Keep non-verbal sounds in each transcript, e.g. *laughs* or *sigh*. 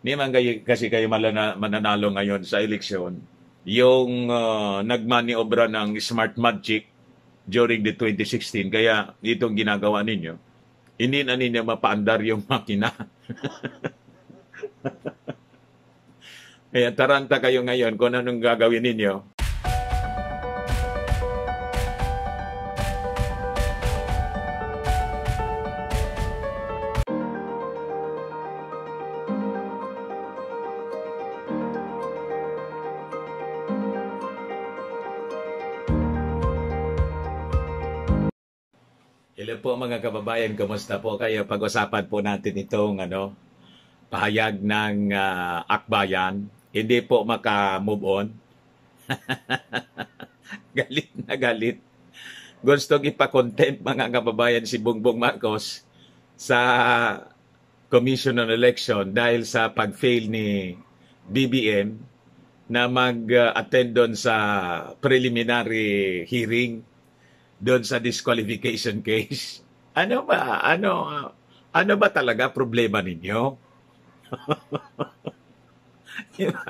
Hindi man kayo, kasi kayo malana, mananalo ngayon sa eleksyon. Yung uh, nagmaniobra ng smart magic during the 2016, kaya itong ginagawa ninyo, hindi na ninyo mapaandar yung makina. *laughs* kaya taranta kayo ngayon kung anong gagawin ninyo. Hello po mga kababayan, kumusta po kayo? Pag-usapan po natin itong ano, pahayag ng uh, akbayan. Hindi po maka-move on. *laughs* galit na galit. Gusto ipa-content mga kababayan si Bongbong Marcos sa Commission on Election dahil sa pag-fail ni BBM na mag-attend doon sa preliminary hearing doon sa disqualification *laughs* case. Ano ba ano ano ba talaga problema ninyo? *laughs* diba?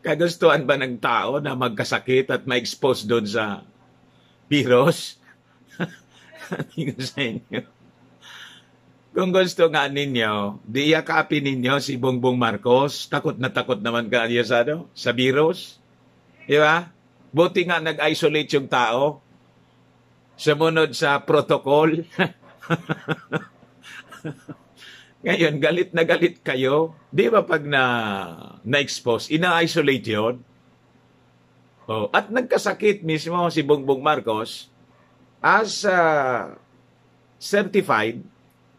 Kagustuhan ba ng tao na magkasakit at ma-expose doon sa virus? Hindi *laughs* ko sa inyo. Kung gusto nga ninyo, di yakapin ninyo si Bongbong Marcos. Takot na takot naman kayo sa, ano, sa virus. Di ba? Buti nga nag-isolate yung tao. Sumunod sa protocol. *laughs* Ngayon, galit na galit kayo. Di ba pag na, na-expose, ina-isolate yun? Oh, at nagkasakit mismo si Bongbong Marcos as uh, certified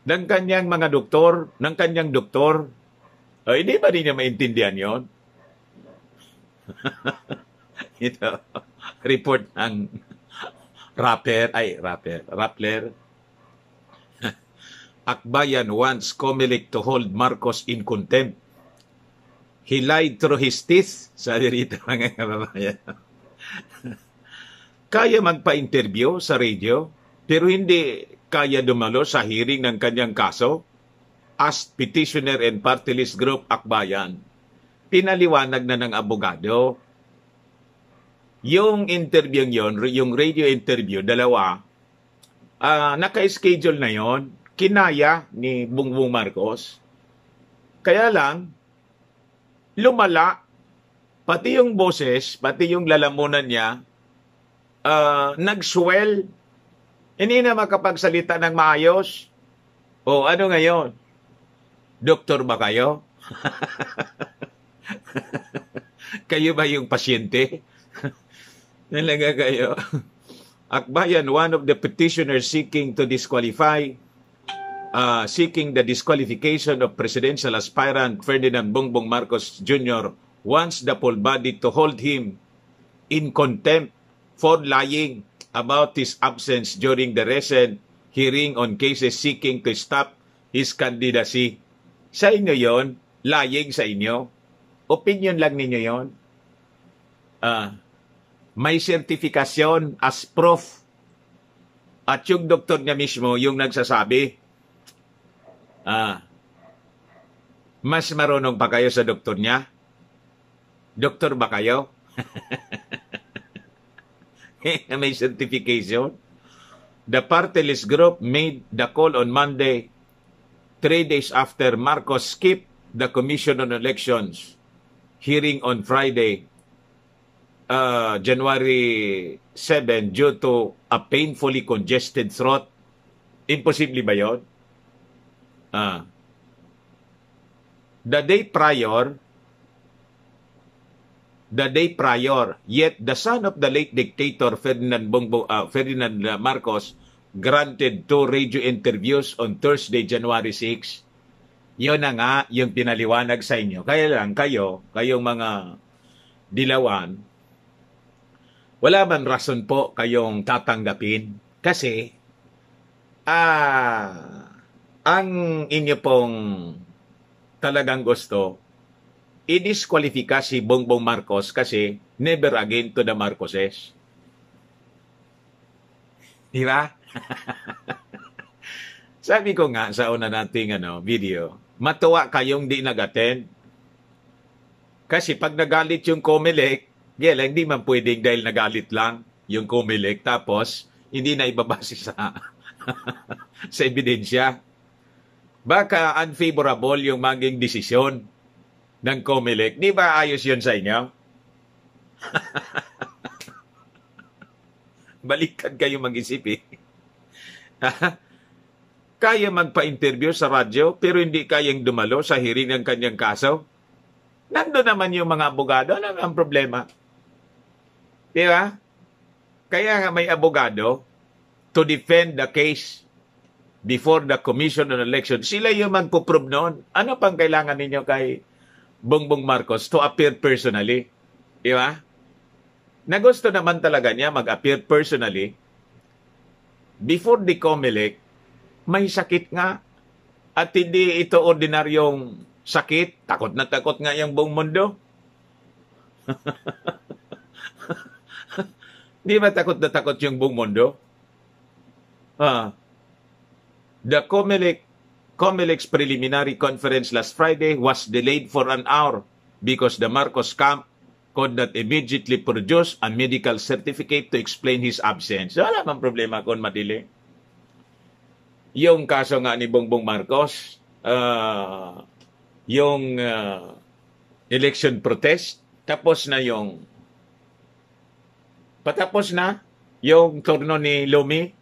ng kanyang mga doktor, ng kanyang doktor. Oh, hindi ba niya maintindihan yon? *laughs* ito, *laughs* report ng rapper, ay rapper, rappler. *laughs* Akbayan wants Comelec to hold Marcos in contempt. He lied through his teeth, sabi rito *laughs* mga kababayan. kaya magpa-interview sa radio, pero hindi kaya dumalo sa hearing ng kanyang kaso as petitioner and party list group Akbayan. Pinaliwanag na ng abogado yung interview yon, yung radio interview, dalawa, uh, naka-schedule na yon, kinaya ni Bungbong Marcos. Kaya lang, lumala, pati yung boses, pati yung lalamunan niya, uh, nag-swell, hindi na makapagsalita ng maayos. O ano ngayon? Doktor ba kayo? *laughs* kayo ba yung pasyente? *laughs* Nalaga kayo. Akbayan, one of the petitioners seeking to disqualify, uh, seeking the disqualification of presidential aspirant Ferdinand Bongbong Marcos Jr. wants the poll body to hold him in contempt for lying about his absence during the recent hearing on cases seeking to stop his candidacy. Sa inyo yon, lying sa inyo. Opinion lang ninyo yon. Ah, uh, may sertifikasyon as proof. At yung doktor niya mismo, yung nagsasabi, ah, mas marunong pa kayo sa doktor niya? Doktor ba kayo? *laughs* may certification. The party group made the call on Monday, three days after Marcos skipped the Commission on Elections hearing on Friday uh, January 7 due to a painfully congested throat. Imposible ba yun? Uh, The day prior, the day prior, yet the son of the late dictator Ferdinand, Bongbo, uh, ah, Ferdinand Marcos granted two radio interviews on Thursday, January 6. Yun na nga yung pinaliwanag sa inyo. Kaya lang kayo, kayong mga dilawan, wala man rason po kayong tatanggapin kasi ah ang inyo pong talagang gusto i-disqualify si Bongbong Marcos kasi never again to the Marcoses. Di ba? *laughs* Sabi ko nga sa una nating ano, video, matuwa kayong di nag-attend. Kasi pag nagalit yung Comelec, Gela, hindi man pwedeng dahil nagalit lang yung kumilik tapos hindi na ibabase sa *laughs* sa ebidensya. Baka unfavorable yung maging desisyon ng Comelec. Di ba ayos yun sa inyo? *laughs* Baliktad kayo mag-isip eh. *laughs* kaya magpa-interview sa radyo pero hindi kayang dumalo sa hiring ng kanyang kaso? Nando naman yung mga abogado. Ano ang problema? Di ba? Kaya may abogado to defend the case before the Commission on Election. Sila yung magpuprove noon. Ano pang kailangan ninyo kay Bongbong Marcos to appear personally? Di ba? Na gusto naman talaga niya mag-appear personally before the COMELEC may sakit nga at hindi ito ordinaryong sakit. Takot na takot nga yung buong mundo. *laughs* Hindi ba takot na takot yung buong mundo? Ah. The COMELEC, COMELEC's preliminary conference last Friday was delayed for an hour because the Marcos camp could not immediately produce a medical certificate to explain his absence. So, wala mang problema kung madili. Yung kaso nga ni Bongbong Marcos, uh, yung uh, election protest, tapos na yung Patapos na yung turno ni Lumi.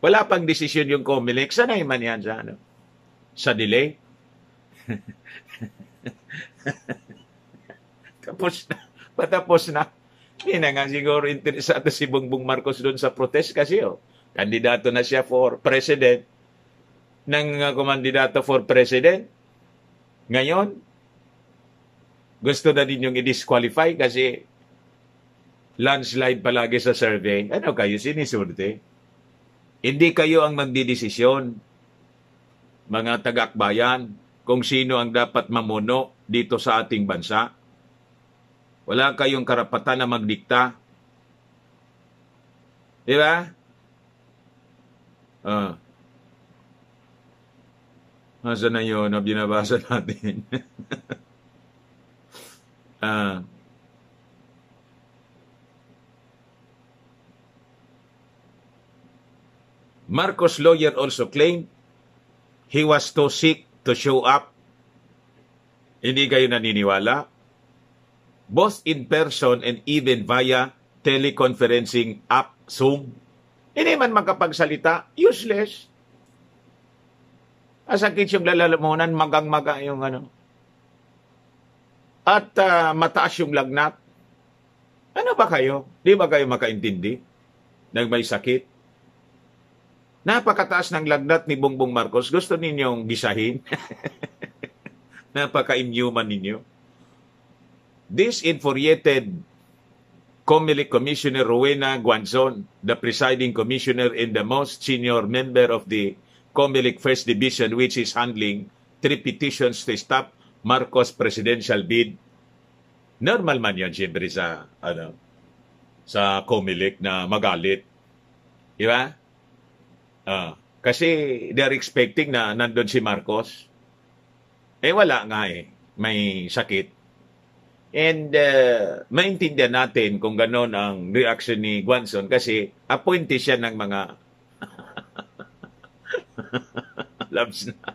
Wala pang desisyon yung Comelec. Sanay man yan sa, ano? sa delay. *laughs* Tapos na. Patapos na. Hindi na nga siguro interesado si Bongbong Marcos doon sa protest kasi oh, kandidato na siya for president ng uh, kumandidato for president. Ngayon, gusto na din yung i-disqualify kasi landslide palagi sa survey, ano kayo sinisurte? Hindi kayo ang magdidesisyon, mga tagakbayan, kung sino ang dapat mamuno dito sa ating bansa. Wala kayong karapatan na magdikta. Di ba? Ah. Nasaan na yun binabasa natin? *laughs* ah. Marcos' lawyer also claimed he was too sick to show up. Hindi kayo naniniwala? Both in person and even via teleconferencing app Zoom. Hindi man magkapagsalita. useless. Asakit yung lalalamunan, magang-maga yung ano. At uh, mataas yung lagnat. Ano ba kayo? Di ba kayo makaintindi? Nang may sakit? Napakataas ng lagnat ni Bongbong Marcos. Gusto ninyong gisahin? *laughs* Napaka-inuman ninyo. This infuriated COMELEC Commissioner Rowena Guanzon, the presiding commissioner and the most senior member of the COMELEC First Division which is handling three petitions to stop Marcos presidential bid. Normal man yan siyempre sa, ano, sa COMELEC na magalit. Di ba? Uh, kasi they're expecting na nandun si Marcos. Eh wala nga eh. May sakit. And uh, maintindihan natin kung gano'n ang reaction ni Guanson kasi appointee siya ng mga *laughs* labs na.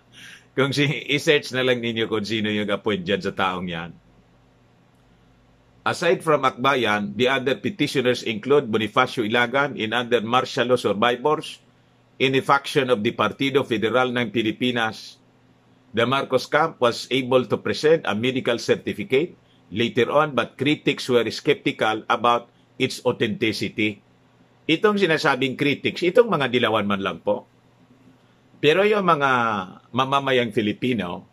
Kung si, i-search na lang ninyo kung sino yung appoint dyan sa taong yan. Aside from Akbayan, the other petitioners include Bonifacio Ilagan and other martial law survivors, in the faction of the Partido Federal ng Pilipinas, the Marcos camp was able to present a medical certificate later on but critics were skeptical about its authenticity. Itong sinasabing critics, itong mga dilawan man lang po. Pero yung mga mamamayang Filipino,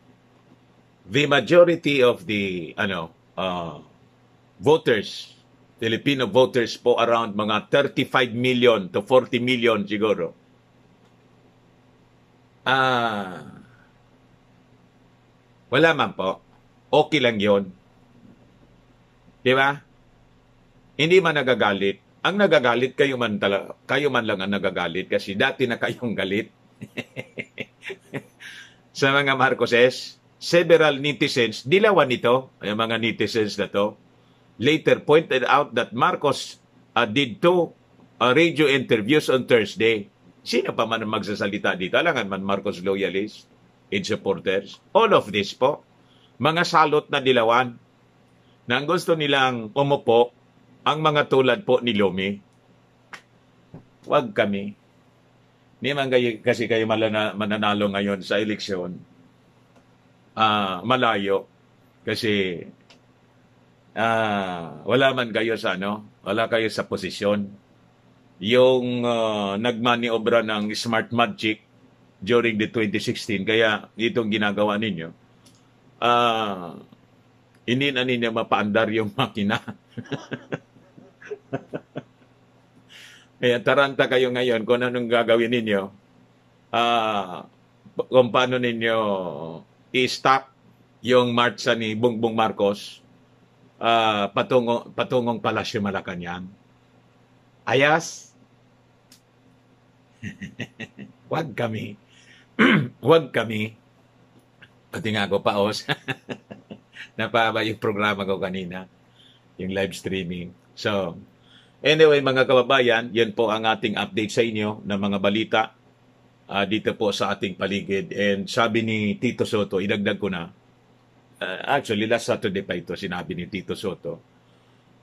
the majority of the ano uh, voters, Filipino voters po around mga 35 million to 40 million siguro Ah, wala man po. Okay lang yon. Di ba? Hindi man nagagalit. Ang nagagalit, kayo man, tala, kayo man lang ang nagagalit kasi dati na kayong galit. *laughs* sa mga Marcoses, several netizens, dilawan nito, yung mga netizens na to, later pointed out that Marcos uh, did two uh, radio interviews on Thursday Sino pa man magsasalita dito? Alangan man Marcos loyalist and supporters. All of this po, mga salot na dilawan na ang gusto nilang umupo ang mga tulad po ni Lumi. Huwag kami. Hindi man kayo, kasi kayo malana, mananalo ngayon sa eleksyon. Uh, malayo. Kasi uh, wala man kayo sa ano, wala kayo sa posisyon yung uh, nagmaniobra ng Smart Magic during the 2016. Kaya itong ginagawa ninyo, uh, hindi na ninyo mapaandar yung *laughs* makina. Kaya taranta kayo ngayon kung anong gagawin ninyo, uh, kung paano ninyo i-stop yung march ni Bongbong Marcos uh, patungo, patungong Palasyo Malacanang. Ayas, *laughs* Huwag kami. *clears throat* Huwag kami. Pati nga ako paos. *laughs* Napaba yung programa ko kanina. Yung live streaming. So, anyway mga kababayan, yan po ang ating update sa inyo ng mga balita uh, dito po sa ating paligid. And sabi ni Tito Soto, idagdag ko na, uh, actually last Saturday pa ito sinabi ni Tito Soto,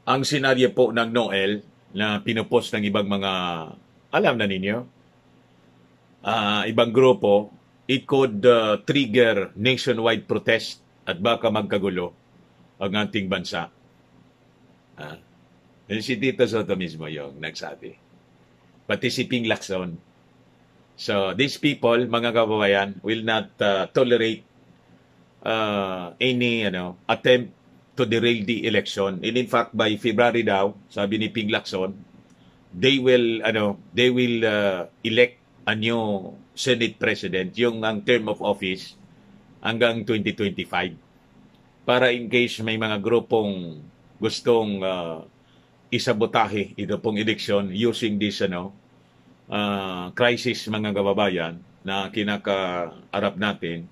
ang senaryo po ng Noel na pinupost ng ibang mga, alam na ninyo, uh, ibang grupo, it could uh, trigger nationwide protest at baka magkagulo ang ating bansa. Ah, uh, si Tito Soto mismo yung nagsabi. Pati si Ping Lacson. So, these people, mga kababayan, will not uh, tolerate uh, any you know, attempt to derail the election. And in fact, by February daw, sabi ni Ping Lacson, they will, ano, they will uh, elect a new Senate President, yung ang term of office hanggang 2025. Para in case may mga grupong gustong uh, isabotahe ito pong eleksyon using this ano, uh, crisis mga kababayan na kinakaarap natin,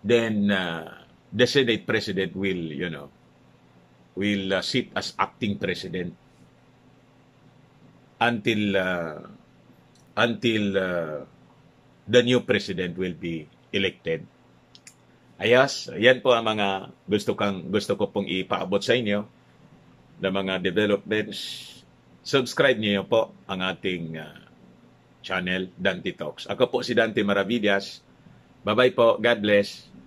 then uh, the Senate President will, you know, will uh, sit as acting president until uh, until uh, the new president will be elected. Ayos, yan po ang mga gusto kang gusto ko pong ipaabot sa inyo ng mga developments. Subscribe niyo po ang ating uh, channel Dante Talks. Ako po si Dante Maravillas. Bye-bye po. God bless.